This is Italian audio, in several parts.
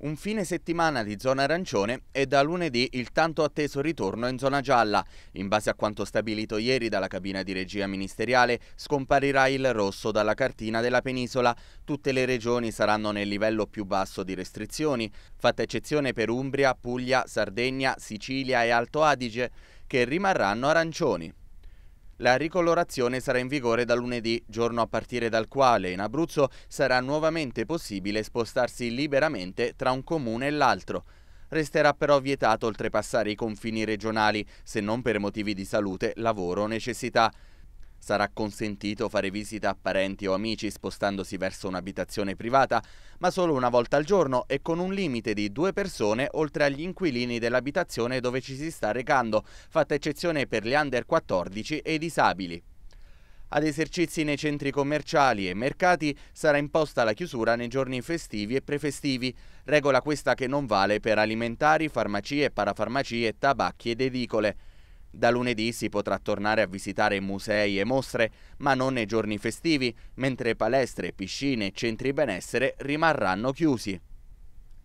Un fine settimana di zona arancione e da lunedì il tanto atteso ritorno in zona gialla. In base a quanto stabilito ieri dalla cabina di regia ministeriale, scomparirà il rosso dalla cartina della penisola. Tutte le regioni saranno nel livello più basso di restrizioni, fatta eccezione per Umbria, Puglia, Sardegna, Sicilia e Alto Adige, che rimarranno arancioni. La ricolorazione sarà in vigore da lunedì, giorno a partire dal quale in Abruzzo sarà nuovamente possibile spostarsi liberamente tra un comune e l'altro. Resterà però vietato oltrepassare i confini regionali, se non per motivi di salute, lavoro o necessità. Sarà consentito fare visita a parenti o amici spostandosi verso un'abitazione privata, ma solo una volta al giorno e con un limite di due persone oltre agli inquilini dell'abitazione dove ci si sta recando, fatta eccezione per gli under 14 e i disabili. Ad esercizi nei centri commerciali e mercati sarà imposta la chiusura nei giorni festivi e prefestivi, regola questa che non vale per alimentari, farmacie, parafarmacie, tabacchi ed edicole. Da lunedì si potrà tornare a visitare musei e mostre, ma non nei giorni festivi, mentre palestre, piscine e centri benessere rimarranno chiusi.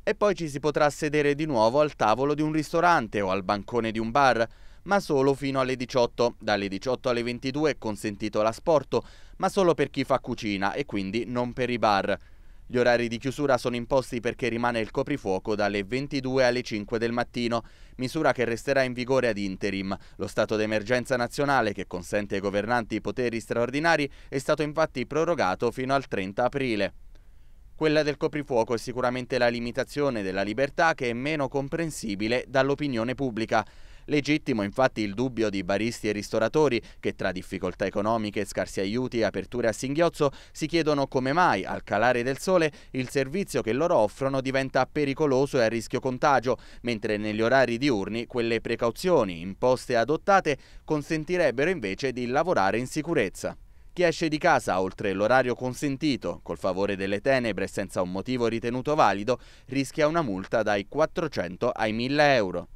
E poi ci si potrà sedere di nuovo al tavolo di un ristorante o al bancone di un bar, ma solo fino alle 18. Dalle 18 alle 22 è consentito l'asporto, ma solo per chi fa cucina e quindi non per i bar. Gli orari di chiusura sono imposti perché rimane il coprifuoco dalle 22 alle 5 del mattino, misura che resterà in vigore ad interim. Lo stato d'emergenza nazionale, che consente ai governanti poteri straordinari, è stato infatti prorogato fino al 30 aprile. Quella del coprifuoco è sicuramente la limitazione della libertà che è meno comprensibile dall'opinione pubblica. Legittimo infatti il dubbio di baristi e ristoratori che tra difficoltà economiche, scarsi aiuti e aperture a singhiozzo si chiedono come mai al calare del sole il servizio che loro offrono diventa pericoloso e a rischio contagio, mentre negli orari diurni quelle precauzioni imposte e adottate consentirebbero invece di lavorare in sicurezza. Chi esce di casa oltre l'orario consentito, col favore delle tenebre e senza un motivo ritenuto valido, rischia una multa dai 400 ai 1000 euro.